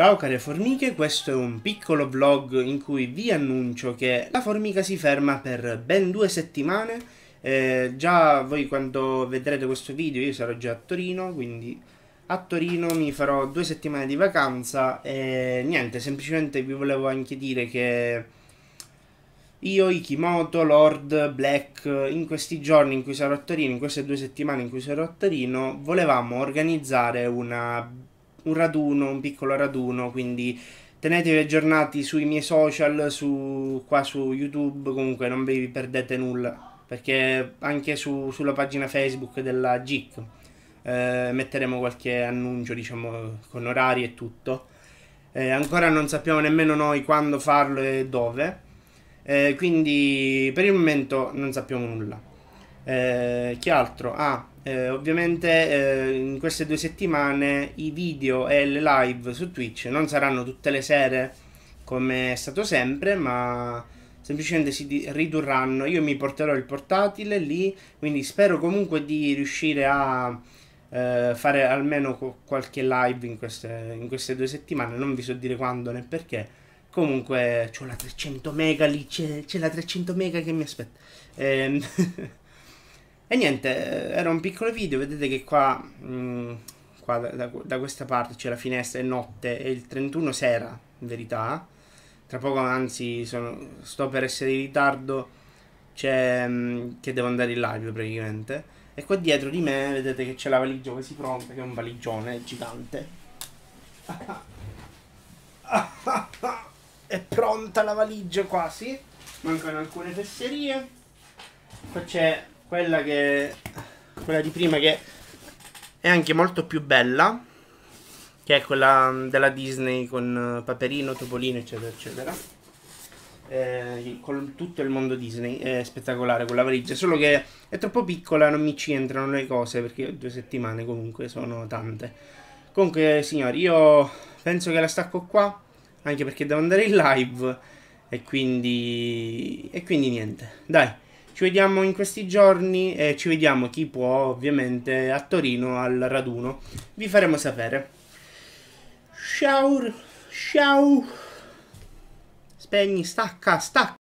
Ciao care formiche, questo è un piccolo vlog in cui vi annuncio che la formica si ferma per ben due settimane. Eh, già voi quando vedrete questo video io sarò già a Torino, quindi a Torino mi farò due settimane di vacanza e niente, semplicemente vi volevo anche dire che io, Ikimoto, Lord, Black, in questi giorni in cui sarò a Torino, in queste due settimane in cui sarò a Torino, volevamo organizzare una un raduno, un piccolo raduno, quindi tenetevi aggiornati sui miei social, su, qua su YouTube, comunque non vi perdete nulla, perché anche su, sulla pagina Facebook della GIC eh, metteremo qualche annuncio, diciamo, con orari e tutto. Eh, ancora non sappiamo nemmeno noi quando farlo e dove, eh, quindi per il momento non sappiamo nulla. Eh, che altro? Ah, eh, ovviamente eh, in queste due settimane i video e le live su Twitch non saranno tutte le sere come è stato sempre, ma semplicemente si ridurranno. Io mi porterò il portatile lì, quindi spero comunque di riuscire a eh, fare almeno qualche live in queste, in queste, due settimane. Non vi so dire quando né perché. Comunque, c'ho la 300 mega lì, c'è, la 300 mega che mi aspetta. Ehm. E niente, era un piccolo video, vedete che qua, mh, mm, qua da, da, da, questa parte c'è la finestra, è notte, è il 31 sera in verità. Tra poco, anzi, sono, sto per essere in ritardo, c'è mh, mm, che devo andare in live praticamente. E qua dietro di me vedete che c'è la valigia quasi pronta, che è un valigione gigante. è pronta la valigia quasi, mancano alcune fesserie. Qua c'è quella che quella di prima che è anche molto più bella che è quella mm, della Disney con eh, Paperino, Topolino eccetera eccetera eh, con tutto il mondo Disney è spettacolare quella valigia solo che è troppo piccola non mi ci entrano le cose perché due settimane comunque sono tante comunque signori io penso che la stacco qua anche perché devo andare in live e quindi e quindi niente dai ci vediamo in questi giorni e ci vediamo chi può ovviamente a Torino al raduno. Vi faremo sapere. Ciao, ciao. Spegni, stacca, stacca.